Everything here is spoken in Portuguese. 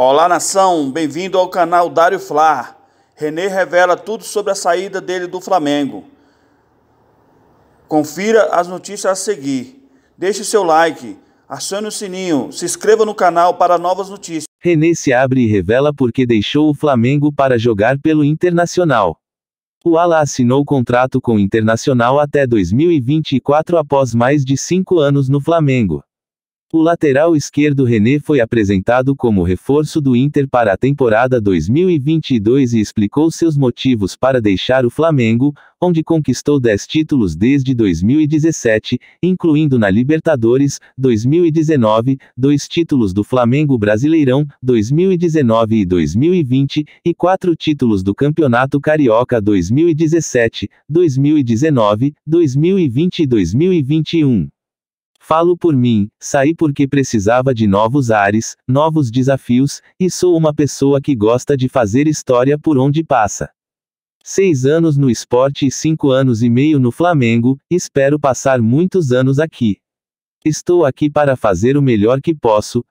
Olá, nação! Bem-vindo ao canal Dário Flá. René revela tudo sobre a saída dele do Flamengo. Confira as notícias a seguir. Deixe seu like, acione o sininho, se inscreva no canal para novas notícias. René se abre e revela porque deixou o Flamengo para jogar pelo Internacional. O Ala assinou contrato com o Internacional até 2024 após mais de cinco anos no Flamengo. O lateral esquerdo René foi apresentado como reforço do Inter para a temporada 2022 e explicou seus motivos para deixar o Flamengo, onde conquistou 10 títulos desde 2017, incluindo na Libertadores 2019, dois títulos do Flamengo Brasileirão 2019 e 2020 e quatro títulos do Campeonato Carioca 2017, 2019, 2020 e 2021. Falo por mim, saí porque precisava de novos ares, novos desafios, e sou uma pessoa que gosta de fazer história por onde passa. Seis anos no esporte e cinco anos e meio no Flamengo, espero passar muitos anos aqui. Estou aqui para fazer o melhor que posso,